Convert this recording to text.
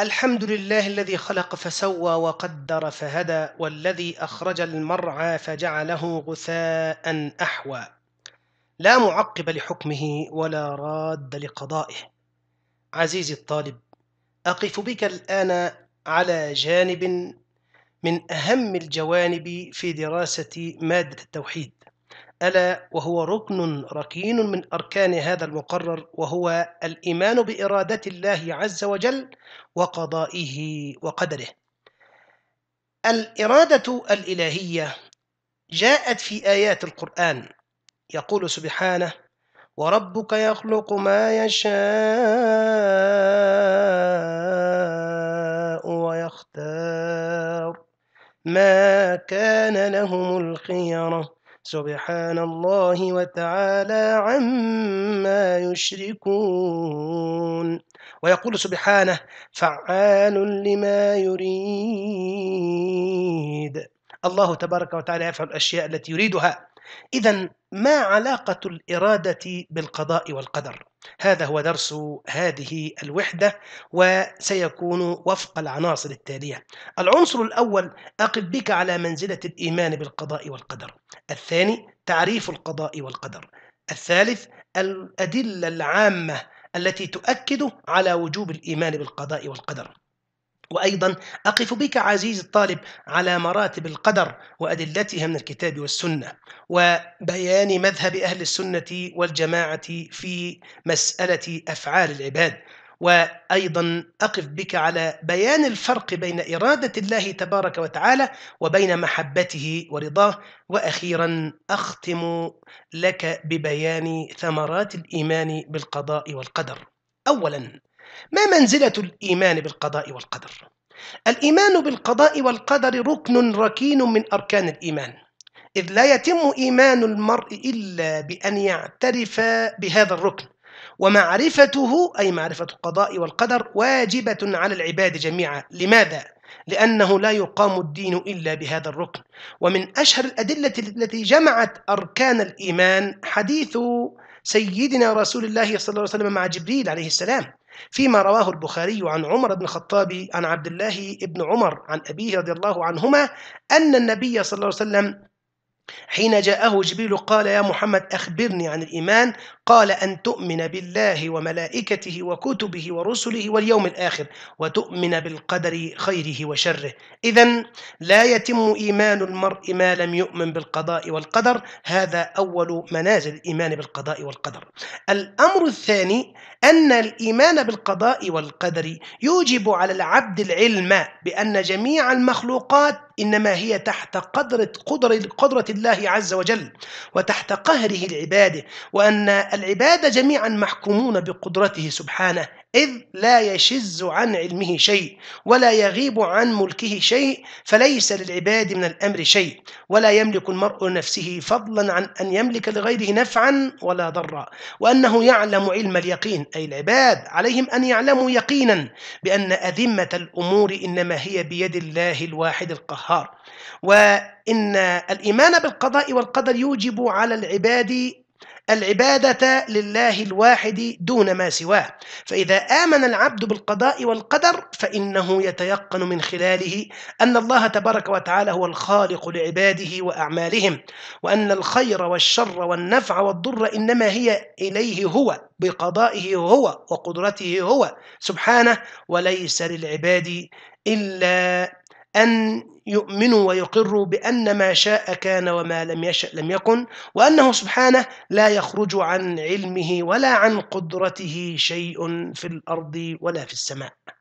الحمد لله الذي خلق فسوى وقدر فهدى والذي أخرج المرعى فجعله غثاء أحوى لا معقب لحكمه ولا راد لقضائه عزيزي الطالب أقف بك الآن على جانب من أهم الجوانب في دراسة مادة التوحيد ألا وهو ركن ركين من أركان هذا المقرر وهو الإيمان بإرادة الله عز وجل وقضائه وقدره الإرادة الإلهية جاءت في آيات القرآن يقول سبحانه وربك يخلق ما يشاء ويختار ما كان لهم الخيره سبحان الله وتعالى عما يشركون ويقول سبحانه فعال لما يريد الله تبارك وتعالى يفعل الأشياء التي يريدها إذا ما علاقة الإرادة بالقضاء والقدر؟ هذا هو درس هذه الوحدة وسيكون وفق العناصر التالية العنصر الأول أقف بك على منزلة الإيمان بالقضاء والقدر الثاني تعريف القضاء والقدر الثالث الأدلة العامة التي تؤكد على وجوب الإيمان بالقضاء والقدر وأيضا أقف بك عزيزي الطالب على مراتب القدر وأدلتها من الكتاب والسنة وبيان مذهب أهل السنة والجماعة في مسألة أفعال العباد وأيضا أقف بك على بيان الفرق بين إرادة الله تبارك وتعالى وبين محبته ورضاه وأخيرا أختم لك ببيان ثمرات الإيمان بالقضاء والقدر أولا ما منزلة الإيمان بالقضاء والقدر؟ الإيمان بالقضاء والقدر ركن ركين من أركان الإيمان إذ لا يتم إيمان المرء إلا بأن يعترف بهذا الركن ومعرفته أي معرفة القضاء والقدر واجبة على العباد جميعا لماذا؟ لأنه لا يقام الدين إلا بهذا الركن ومن أشهر الأدلة التي جمعت أركان الإيمان حديث سيدنا رسول الله صلى الله عليه وسلم مع جبريل عليه السلام فيما رواه البخاري عن عمر بن الخطاب عن عبد الله بن عمر عن أبيه رضي الله عنهما أن النبي صلى الله عليه وسلم حين جاءه جبريل قال يا محمد أخبرني عن الإيمان قال أن تؤمن بالله وملائكته وكتبه ورسله واليوم الآخر وتؤمن بالقدر خيره وشره إذا لا يتم إيمان المرء ما لم يؤمن بالقضاء والقدر هذا أول منازل الإيمان بالقضاء والقدر الأمر الثاني أن الإيمان بالقضاء والقدر يوجب على العبد العلم بأن جميع المخلوقات إنما هي تحت قدرة قدرة, قدرة الله عز وجل وتحت قهره العبادة وأن العباد جميعا محكومون بقدرته سبحانه إذ لا يشز عن علمه شيء ولا يغيب عن ملكه شيء فليس للعباد من الأمر شيء ولا يملك المرء لنفسه فضلا عن أن يملك لغيره نفعا ولا ضرا وأنه يعلم علم اليقين أي العباد عليهم أن يعلموا يقينا بأن أذمة الأمور إنما هي بيد الله الواحد القهار وإن الإيمان بالقضاء والقدر يوجب على العباد العبادة لله الواحد دون ما سواه فإذا آمن العبد بالقضاء والقدر فإنه يتيقن من خلاله أن الله تبارك وتعالى هو الخالق لعباده وأعمالهم وأن الخير والشر والنفع والضر إنما هي إليه هو بقضائه هو وقدرته هو سبحانه وليس للعباد إلا أن يؤمن ويقر بأن ما شاء كان وما لم يشأ لم يكن وأنه سبحانه لا يخرج عن علمه ولا عن قدرته شيء في الأرض ولا في السماء